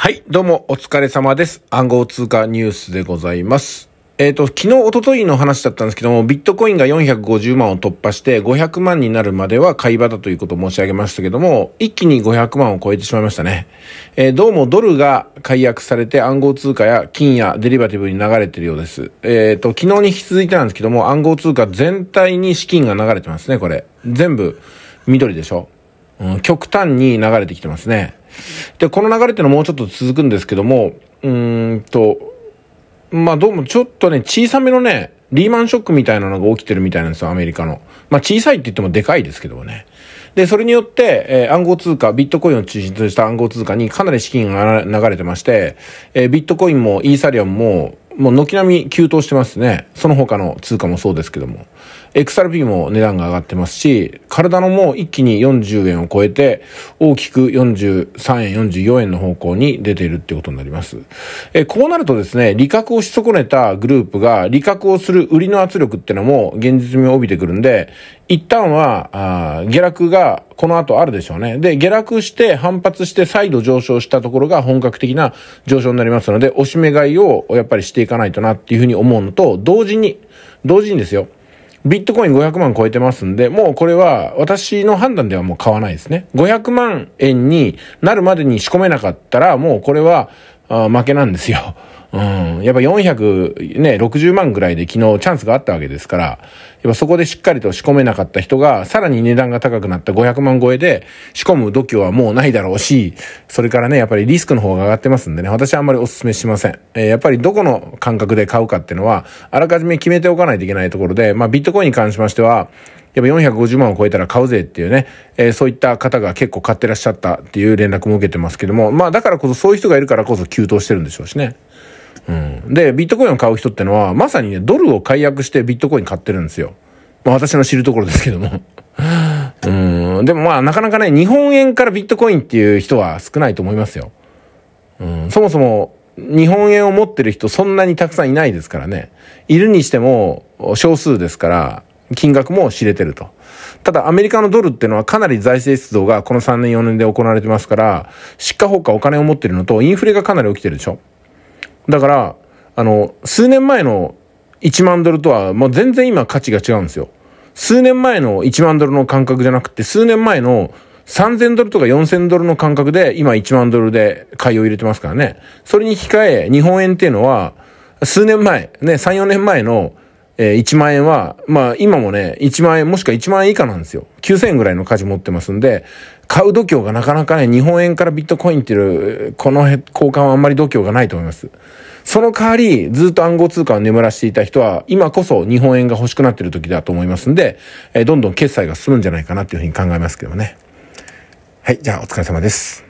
はい、どうもお疲れ様です。暗号通貨ニュースでございます。えっ、ー、と、昨日、おとといの話だったんですけども、ビットコインが450万を突破して500万になるまでは買い場だということを申し上げましたけども、一気に500万を超えてしまいましたね。えー、どうもドルが解約されて暗号通貨や金やデリバティブに流れてるようです。えっ、ー、と、昨日に引き続いてなんですけども、暗号通貨全体に資金が流れてますね、これ。全部緑でしょ。うん、極端に流れてきてますね。で、この流れっていうのはもうちょっと続くんですけども、うーんと、まあどうもちょっとね、小さめのね、リーマンショックみたいなのが起きてるみたいなんですよ、アメリカの。まあ小さいって言ってもでかいですけどもね。で、それによって、えー、暗号通貨、ビットコインを中心とした暗号通貨にかなり資金が流れてまして、えー、ビットコインもイーサリアムも、もう軒並み急騰してますね。その他の通貨もそうですけども。XRP も値段が上がってますし、体のも一気に40円を超えて、大きく43円、44円の方向に出ているってことになります。えこうなるとですね、利確をし損ねたグループが、利確をする売りの圧力ってのも現実味を帯びてくるんで、一旦は、あ下落がこの後あるでしょうね。で、下落して反発して再度上昇したところが本格的な上昇になりますので、おしめ買いをやっぱりしていかないとなっていうふうに思うのと、同時に、同時にですよ。ビットコイン500万超えてますんで、もうこれは私の判断ではもう買わないですね。500万円になるまでに仕込めなかったら、もうこれは負けなんですよ。うん。やっぱ400、ね、60万ぐらいで昨日チャンスがあったわけですから、やっぱそこでしっかりと仕込めなかった人が、さらに値段が高くなった500万超えで仕込む度胸はもうないだろうし、それからね、やっぱりリスクの方が上がってますんでね、私はあんまりお勧めしません。えー、やっぱりどこの感覚で買うかっていうのは、あらかじめ決めておかないといけないところで、まあビットコインに関しましては、やっぱ450万を超えたら買うぜっていうね、えー、そういった方が結構買ってらっしゃったっていう連絡も受けてますけども、まあだからこそそういう人がいるからこそ急騰してるんでしょうしね。うん。で、ビットコインを買う人ってのは、まさにね、ドルを解約してビットコイン買ってるんですよ。まあ私の知るところですけども。うん。でもまあなかなかね、日本円からビットコインっていう人は少ないと思いますよ。うん。そもそも、日本円を持ってる人そんなにたくさんいないですからね。いるにしても少数ですから、金額も知れてると。ただアメリカのドルっていうのはかなり財政出動がこの3年4年で行われてますから、しっかほかお金を持ってるのとインフレがかなり起きてるでしょ。だから、あの、数年前の1万ドルとは、もう全然今価値が違うんですよ。数年前の1万ドルの感覚じゃなくて、数年前の3000ドルとか4000ドルの感覚で、今1万ドルで買いを入れてますからね。それに控え、日本円っていうのは、数年前、ね、3、4年前のえー、1万円は、まあ今もね、1万円もしくは1万円以下なんですよ。9000円ぐらいの価値持ってますんで、買う度胸がなかなかね、日本円からビットコインっていう、この交換はあんまり度胸がないと思います。その代わり、ずっと暗号通貨を眠らしていた人は、今こそ日本円が欲しくなってる時だと思いますんで、えー、どんどん決済が進むんじゃないかなっていうふうに考えますけどね。はい、じゃあお疲れ様です。